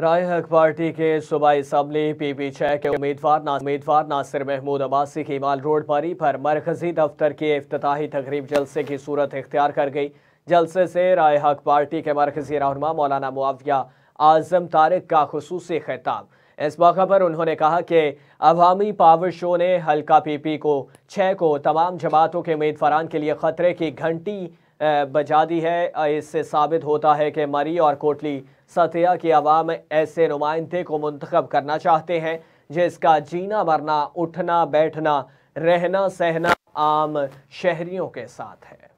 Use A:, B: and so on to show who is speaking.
A: राय हक पार्टी के सूबाई असम्बली पी पी छः के उम्मीदवार ना उम्मीदवार नासिर महमूद अब्बासी की माल रोड परी पर मरकजी दफ्तर के अफ्ताही तकरीब जलसे की सूरत इख्तियार कर गई जलसे से राय हक पार्टी के मरकजी रहनमा मौलाना मुआविया आजम तारक का खसूस खिताब इस मौके पर उन्होंने कहा कि अवामी पावर शो ने हल्का पीपी को छः को तमाम जमातों के उम्मीदवार के लिए ख़तरे की घंटी बजा दी है इससे साबित होता है कि मरी और कोटली सतिया की आवाम ऐसे नुमाइंदे को मंतखब करना चाहते हैं जिसका जीना मरना उठना बैठना रहना सहना आम शहरीों के साथ है